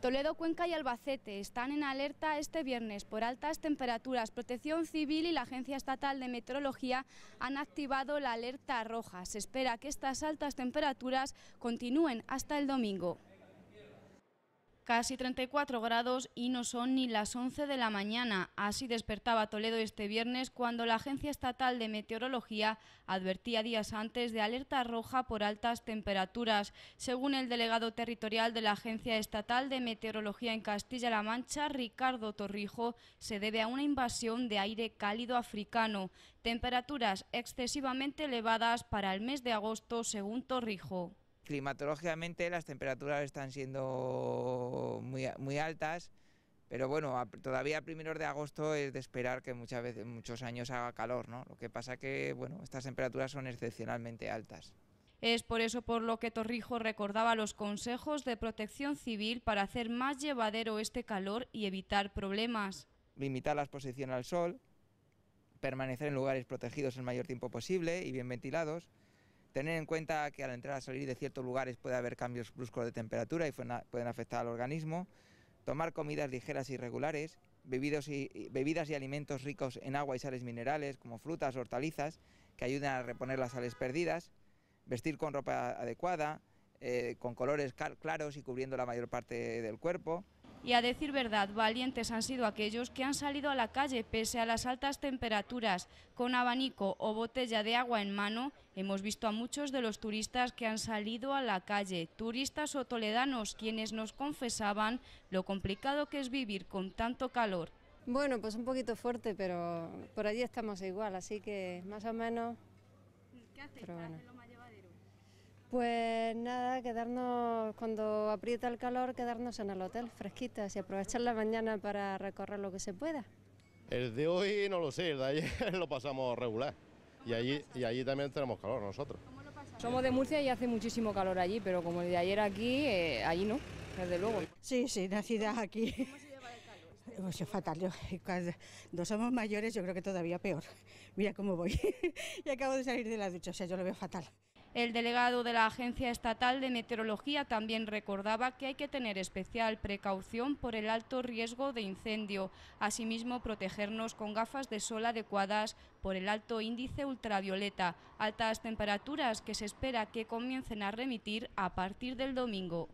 Toledo, Cuenca y Albacete están en alerta este viernes por altas temperaturas. Protección Civil y la Agencia Estatal de Meteorología han activado la alerta roja. Se espera que estas altas temperaturas continúen hasta el domingo casi 34 grados y no son ni las 11 de la mañana. Así despertaba Toledo este viernes cuando la Agencia Estatal de Meteorología advertía días antes de alerta roja por altas temperaturas. Según el delegado territorial de la Agencia Estatal de Meteorología en Castilla-La Mancha, Ricardo Torrijo, se debe a una invasión de aire cálido africano. Temperaturas excesivamente elevadas para el mes de agosto, según Torrijo climatológicamente las temperaturas están siendo muy, muy altas, pero bueno, todavía a primeros de agosto es de esperar que muchas veces, muchos años haga calor, ¿no? Lo que pasa que, bueno, estas temperaturas son excepcionalmente altas. Es por eso por lo que Torrijos recordaba los consejos de protección civil para hacer más llevadero este calor y evitar problemas. Limitar la exposición al sol, permanecer en lugares protegidos el mayor tiempo posible y bien ventilados, Tener en cuenta que al entrar a salir de ciertos lugares puede haber cambios bruscos de temperatura y pueden afectar al organismo. Tomar comidas ligeras y regulares, bebidas y, alimentos ricos en agua y sales minerales, como frutas, hortalizas, que ayuden a reponer las sales perdidas. Vestir con ropa adecuada, eh, con colores claros y cubriendo la mayor parte del cuerpo y a decir verdad, valientes han sido aquellos que han salido a la calle pese a las altas temperaturas. Con abanico o botella de agua en mano, hemos visto a muchos de los turistas que han salido a la calle, turistas o toledanos quienes nos confesaban lo complicado que es vivir con tanto calor. Bueno, pues un poquito fuerte, pero por allí estamos igual, así que más o menos... Pues nada, quedarnos, cuando aprieta el calor, quedarnos en el hotel, fresquitas y aprovechar la mañana para recorrer lo que se pueda. El de hoy no lo sé, el de ayer lo pasamos regular y allí, y allí también tenemos calor nosotros. Somos de Murcia y hace muchísimo calor allí, pero como el de ayer aquí, eh, allí no, desde luego. Sí, sí, nacida aquí. ¿Cómo se lleva el calor? es fatal, cuando somos mayores yo creo que todavía peor. Mira cómo voy. y acabo de salir de la ducha, o sea, yo lo veo fatal. El delegado de la Agencia Estatal de Meteorología también recordaba que hay que tener especial precaución por el alto riesgo de incendio, asimismo protegernos con gafas de sol adecuadas por el alto índice ultravioleta, altas temperaturas que se espera que comiencen a remitir a partir del domingo.